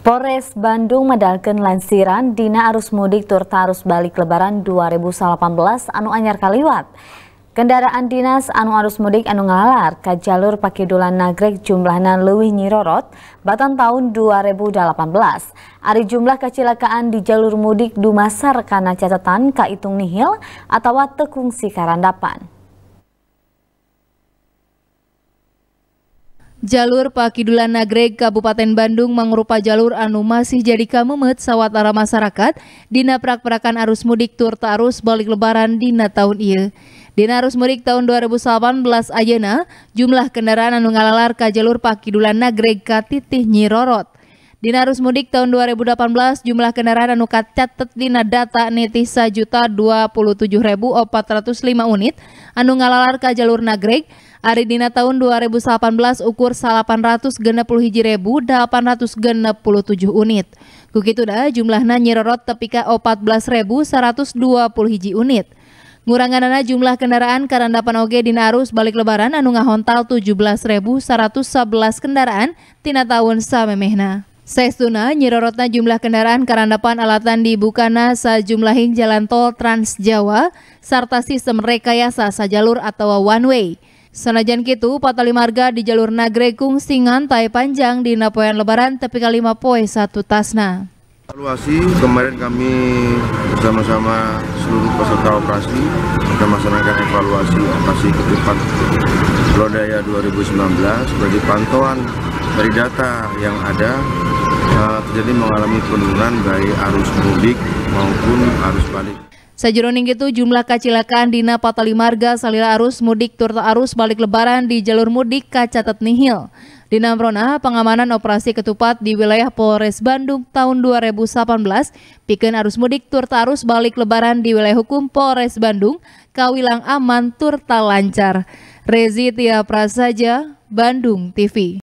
Polres Bandung medalkan lansiran Dina arus mudik Turta arus balik lebaran 2018 anu anyar kaliwat. Kendaraan dinas anu arus mudik anu ngalar ke jalur Pakidulan Nagrek jumlahnya lebih nyirorot batan tahun 2018. Ari jumlah kecelakaan di jalur mudik dumasar karena catatan kaitung nihil atau tekungsi karandapan. Jalur Pakidulan Nagreg Kabupaten Bandung mengrupa jalur anu masih jadi kamemet sawatara masyarakat dina prak-prakan arus mudik tur arus balik lebaran dina tahun iya Dina arus mudik tahun 2018 ayana, jumlah kendaraan anu ngalalar ke jalur Pakidulan Nagreg ka titih Nyirorot. Dina arus mudik tahun 2018 jumlah kendaraan anu kacatet dina data neti sajuta 27.405 unit anu ngalalar ke jalur Nagreg Ari dina tahun 2018 ukur 860.867 puluh hiji ratus puluh tujuh unit. Kukitu dah jumlahnya nyerorot tepika seratus dua puluh hiji unit. Nguranganana jumlah kendaraan karena panoge dina arus balik lebaran anu ngahontal 17.111 kendaraan tina tahun samemehna. Sestuna nyerorotna jumlah kendaraan karandapan alatan dibukana jumlahin jalan tol Trans Jawa serta sistem rekayasa sajalur atau one way. Senajan kitu, patali marga di jalur Nagrekung Singan Tai Panjang di Napoyan Lebaran tepi kalima poe satu tasna. Evaluasi kemarin kami bersama-sama seluruh peserta operasi kita melaksanakan evaluasi operasi ketupat Lodaya 2019 bagi pantauan dari data yang ada eh, terjadi mengalami penurunan dari arus mudik maupun arus balik. Sajeroning itu jumlah kacilakan dina patali marga salira arus mudik turta arus balik lebaran di jalur mudik kacatet nihil. Dina Amrona, pengamanan operasi ketupat di wilayah Polres Bandung tahun 2018, piken arus mudik turta arus balik lebaran di wilayah hukum Polres Bandung, kawilang aman turta lancar. Rezi Tia Prasaja, Bandung TV.